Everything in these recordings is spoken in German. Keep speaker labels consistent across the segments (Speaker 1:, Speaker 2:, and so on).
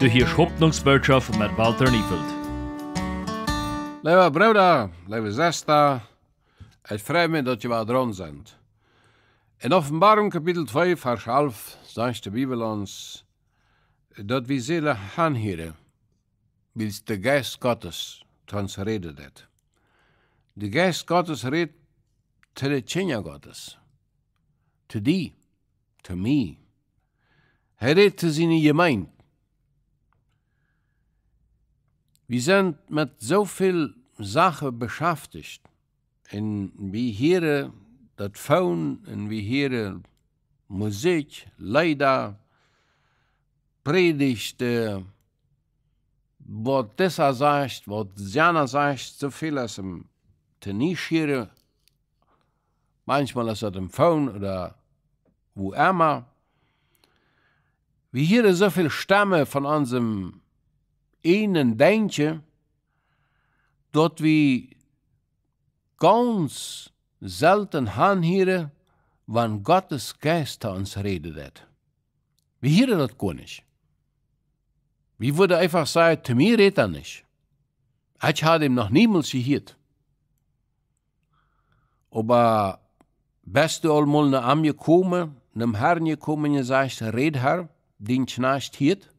Speaker 1: Du hörst Hoffnungsbotschaft mit Walter Niefeld.
Speaker 2: Lieve Bruder, lieve Zesta, ich freue mich, dass ihr wieder dran seid. In Offenbarung Kapitel 2, Vers 11, sagt die Bibel uns, dass wir Seele anhören, weil der Geist Gottes zu uns redet. Der Geist Gottes redet zu den Kindern Gottes, zu dir, zu mir. Er redet zu seiner Gemeinde. Wir sind mit so viel Sache beschäftigt. In wie hier das Faun in wie hier Musik leider predigt wo das er sagt, wo Jana sagt zu viel aus er dem Tenischiere manchmal aus dem Faun oder wo er mal Wie hier so viel Stämme von unserem ihnen denken, dat wir ganz selten anhören, wann Gottes Geist zu uns redet. Wir hören das gar nicht. Wir würden einfach sagen, zu mir redet er nicht. Ich habe ihm noch niemals gehört. Aber bist du einmal nach mir gekommen, nach dem Herrn gekommen und sagst, red Herr, den ich nicht hört?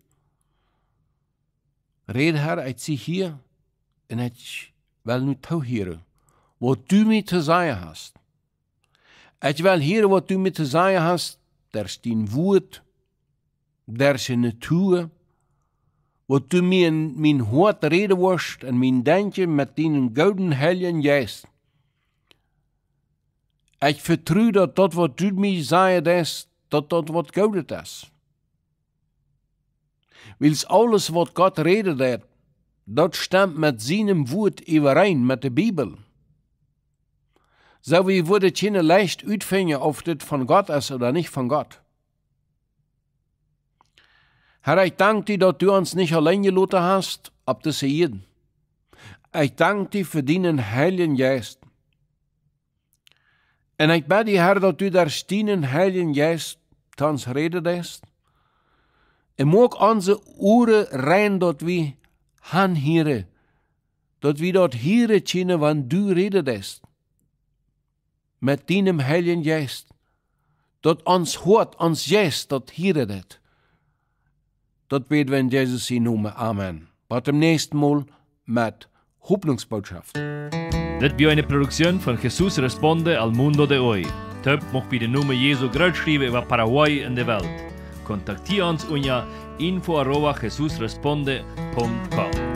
Speaker 2: Rede Herr, ich zie hier und ich will nu tau hören, was du mir zu sagen hast. Ich will hören, was du mir zu sagen hast, der ist dein Wut, der ist Natur, was du mir in mein Hort reden wirst und mein Denken mit deinen gouden Helden jäst. Ich vertrouw dat dat wat du mij zei is, dat dat wat gouden is. Wils alles, wat Gott redet er, dat stemt met seinem Wort überein mit der Bibel. So wie wurde keine leicht uitfinden, ob das von Gott ist oder nicht von Gott. Herr, ich danke dir, dass du uns nicht allein geloten hast, ab des Jeden. Ich danke dir für deinen Heiligen Geist. Und ich bitte bete, Herr, dass du der Heiligen Geist zu uns redest En moog onze oren rein dat we han hieren. Dat we dat hieren chine want du redet Met dinem heiligen geest. Dat ons hoort, ons geest, dat hieren het. Dat weet we in Jezus zijn noemen. Amen. Wat hem nächsten Mal met Hoffnungsbotschaft. Dit is
Speaker 1: een productie van Jesus Responde al Mundo de Hoy. Töp mocht bij de noemen Jesu gerade over Paraguay in de wereld. jesús uns unter info.jesusresponde.com.